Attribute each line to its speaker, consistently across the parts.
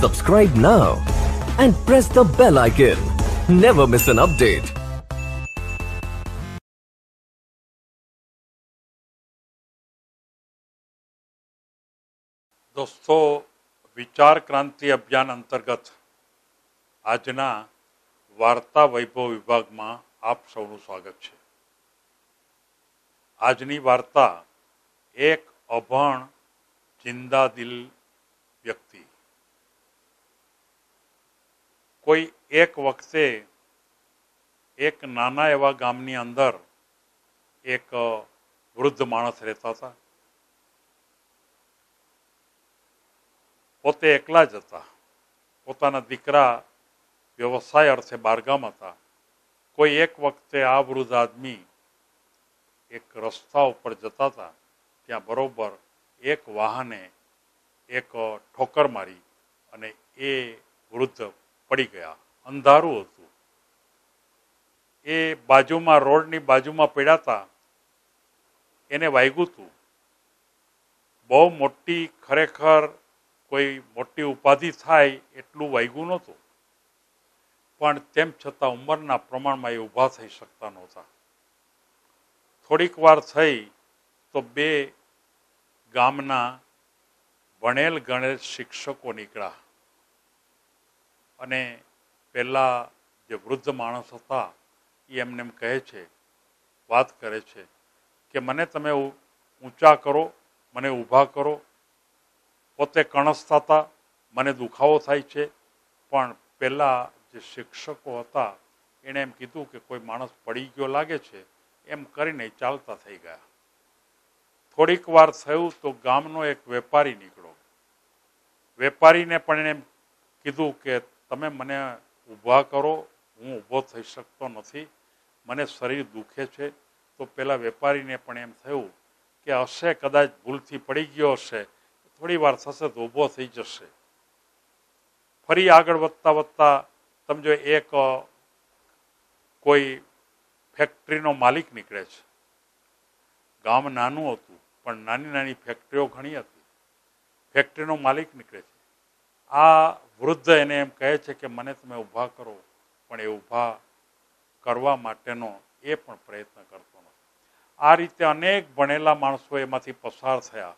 Speaker 1: Subscribe now and press the bell icon. Never miss an update. દોસ્તો વિચાર ક્રાંતિ અભિયાન અંતર્ગત આજના વાર્તા વૈભવ વિભાગમાં આપ સૌનું સ્વાગત છે આજની વાર્તા એક અભણ જિંદા દિલ વ્યક્તિ કોઈ એક વખતે એક નાના એવા ગામની અંદર એક વૃદ્ધ માણસ રહેતા હતા પોતે એકલા જ હતા પોતાના દીકરા વ્યવસાય અર્થે બારગામ હતા કોઈ એક વખતે આ વૃદ્ધ આદમી એક રસ્તા ઉપર જતા હતા ત્યાં બરોબર એક વાહને એક ઠોકર મારી અને એ વૃદ્ધ પડી ગયા અંધારું હતું એ બાજુમાં રોડની બાજુમાં પીડાતા એને વાગ્યું હતું બહુ મોટી ખરેખર કોઈ મોટી ઉપાધિ થાય એટલું વાગ્યું નહોતું પણ તેમ છતાં ઉંમરના પ્રમાણમાં એ ઊભા થઈ શકતા નહોતા થોડીક વાર થઈ તો બે ગામના ભણેલ ગણેલ શિક્ષકો નીકળ્યા અને પહેલાં જે વૃદ્ધ માણસ હતા એ એમને એમ કહે છે વાત કરે છે કે મને તમે ઊંચા કરો મને ઊભા કરો પોતે કણસતા હતા મને દુખાવો થાય છે પણ પહેલાં જે શિક્ષકો હતા એણે એમ કીધું કે કોઈ માણસ પડી ગયો લાગે છે એમ કરીને ચાલતા થઈ ગયા થોડીક વાર થયું તો ગામનો એક વેપારી નીકળ્યો વેપારીને પણ એણે એમ કીધું કે તમે મને ઊભા કરો હું ઊભો થઈ શકતો નથી મને શરીર દુખે છે તો પેલા વેપારીને પણ એમ થયું કે હશે કદાચ ભૂલથી પડી ગયો હશે થોડી વાર થશે તો ઊભો થઈ જશે ફરી આગળ વધતા વધતા તમે જો એક કોઈ ફેક્ટરીનો માલિક નીકળે છે ગામ નાનું હતું પણ નાની નાની ફેક્ટરીઓ ઘણી હતી ફેક્ટરીનો માલિક નીકળે છે આ વૃદ્ધ એને એમ કહે છે કે મને તમે ઊભા કરો પણ એ ઊભા કરવા માટેનો એ પણ પ્રયત્ન કરતો નથી આ રીતે અનેક ભણેલા માણસો એમાંથી પસાર થયા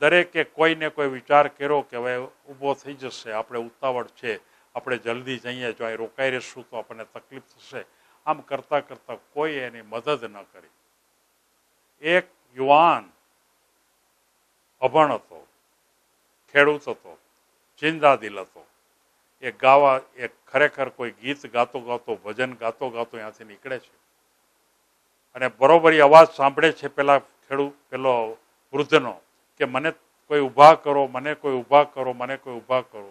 Speaker 1: દરેકે કોઈને કોઈ વિચાર કર્યો કે હવે ઊભો થઈ જશે આપણે ઉતાવળ છે આપણે જલ્દી જઈએ જો અહીં રોકાઈ રહીશું તો આપણને તકલીફ થશે આમ કરતાં કરતાં કોઈ એની મદદ ન કરી એક યુવાન અભણ હતો ખેડૂત હતો ચિંતા દિલ હતો એ ગાવા એ ખરેખર કોઈ ગીત ગાતો ગાતો ભજન ગાતો ગાતો ત્યાંથી નીકળે છે અને બરોબરી અવાજ સાંભળે છે પેલા ખેડૂત પેલો વૃદ્ધનો કે મને કોઈ ઊભા કરો મને કોઈ ઊભા કરો મને કોઈ ઊભા કરો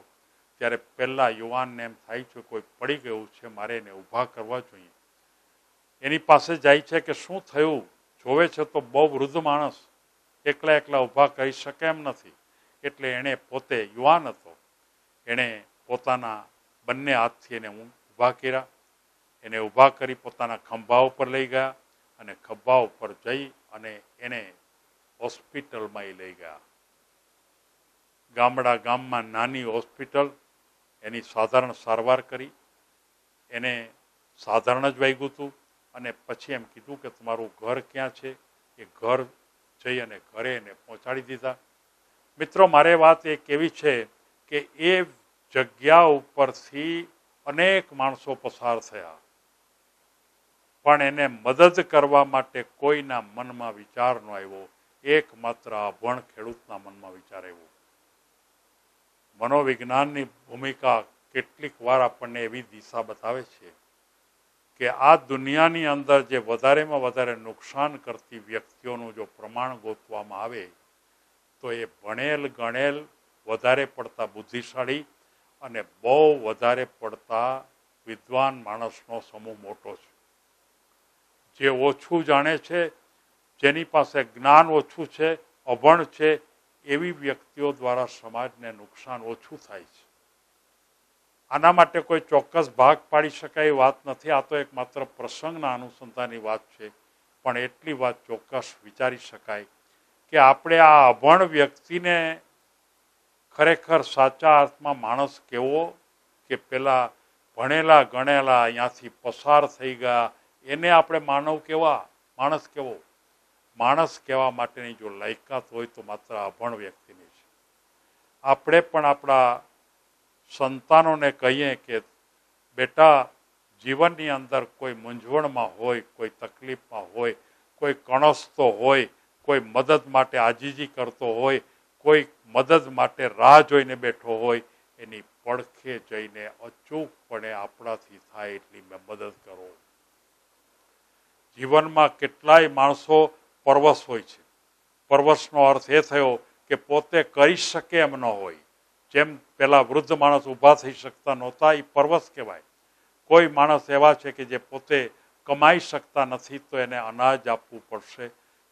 Speaker 1: ત્યારે પહેલાં યુવાનને એમ થાય છે કોઈ પડી ગયું છે મારે એને ઊભા કરવા જોઈએ એની પાસે જાય છે કે શું થયું જોવે છે તો બહુ વૃદ્ધ માણસ એકલા એકલા ઊભા કરી શકે એમ નથી એટલે એણે પોતે યુવાન હતો એણે પોતાના બંને હાથથી એને ઊભા કર્યા એને ઊભા કરી પોતાના ખંભા ઉપર લઈ ગયા અને ખભા ઉપર જઈ અને એને હોસ્પિટલમાં લઈ ગયા ગામડા ગામમાં નાની હોસ્પિટલ એની સાધારણ સારવાર કરી એને સાધારણ જ વાગ્યું હતું અને પછી એમ કીધું કે તમારું ઘર ક્યાં છે એ ઘર જઈ અને ઘરે એને પહોંચાડી દીધા મિત્રો મારે વાત એક કેવી છે કે એ જગ્યા ઉપરથી અનેક માણસો પસાર થયા પણ એને મદદ કરવા માટે કોઈના મનમાં વિચાર ન આવ્યો એકમાત્ર આ ભણ ખેડૂતના મનમાં વિચાર આવ્યો મનોવિજ્ઞાનની ભૂમિકા કેટલીક વાર આપણને એવી દિશા બતાવે છે કે આ દુનિયાની અંદર જે વધારેમાં વધારે નુકસાન કરતી વ્યક્તિઓનું જો પ્રમાણ ગોતવામાં આવે તો એ ભણેલ ગણેલ વધારે પડતા બુદ્ધિશાળી અને બહુ વધારે પડતા વિદ્વાન માણસનો સમૂહ મોટો છે જે ઓછું જાણે છે જેની પાસે જ્ઞાન ઓછું છે અભણ છે એવી વ્યક્તિઓ દ્વારા સમાજને નુકસાન ઓછું થાય છે આના માટે કોઈ ચોક્કસ ભાગ પાડી શકાય વાત નથી આ તો એક માત્ર પ્રસંગના અનુસંધાનની વાત છે પણ એટલી વાત ચોક્કસ વિચારી શકાય કે આપણે આ અભણ વ્યક્તિને ખરેખર સાચા અર્થમાં માણસ કેવો કે પેલા ભણેલા ગણેલા અહીંયાથી પસાર થઈ ગયા એને આપણે માનવ કેવા માણસ કેવો માણસ કહેવા માટેની જો લાયકાત હોય તો માત્ર અભણ વ્યક્તિની છે આપણે પણ આપણા સંતાનોને કહીએ કે બેટા જીવનની અંદર કોઈ મૂંઝવણમાં હોય કોઈ તકલીફમાં હોય કોઈ કણસતો હોય કોઈ મદદ માટે આજીજી કરતો હોય કોઈ મદદ માટે રાહ જોઈને બેઠો હોય એની પડખે જઈને અચૂકપણે આપણાથી થાય એટલી મેં મદદ કરો જીવનમાં કેટલાય માણસો પરવશ હોય છે પરવશનો અર્થ એ થયો કે પોતે કરી શકે એમ ન હોય જેમ પેલા વૃદ્ધ માણસ ઊભા થઈ શકતા નહોતા એ પરવશ કહેવાય કોઈ માણસ એવા છે કે જે પોતે કમાઈ શકતા નથી તો એને અનાજ આપવું પડશે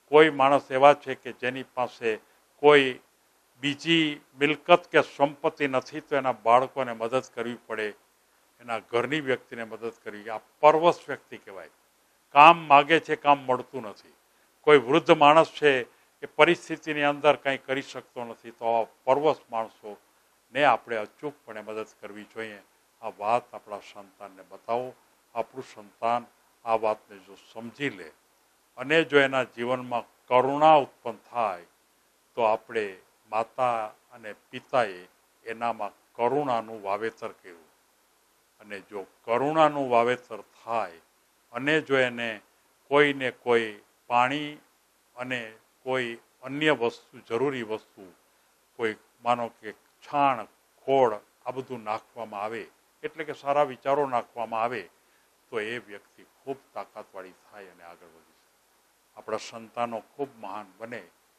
Speaker 1: કોઈ માણસ એવા છે કે જેની પાસે કોઈ બીજી મિલકત કે સંપત્તિ નથી તો એના બાળકોને મદદ કરવી પડે એના ઘરની વ્યક્તિને મદદ કરવી આ પરવશ વ્યક્તિ કહેવાય કામ માગે છે કામ મળતું નથી કોઈ વૃદ્ધ માણસ છે એ પરિસ્થિતિની અંદર કંઈ કરી શકતો નથી તો આવા પરવશ માણસોને આપણે અચૂકપણે મદદ કરવી જોઈએ આ વાત આપણા સંતાનને બતાવો આપણું સંતાન આ વાતને જો સમજી લે અને જો એના જીવનમાં કરુણા ઉત્પન્ન થાય તો આપણે માતા અને પિતાએ એનામાં કરુણાનું વાવેતર કર્યું અને જો કરુણાનું વાવેતર થાય અને જો એને કોઈને કોઈ પાણી અને કોઈ અન્ય વસ્તુ જરૂરી વસ્તુ કોઈ માનો કે છાણ ખોળ આ બધું નાખવામાં આવે એટલે કે સારા વિચારો નાખવામાં આવે તો એ વ્યક્તિ ખૂબ તાકાતવાળી થાય અને આગળ વધી શકે આપણા સંતાનો ખૂબ મહાન બને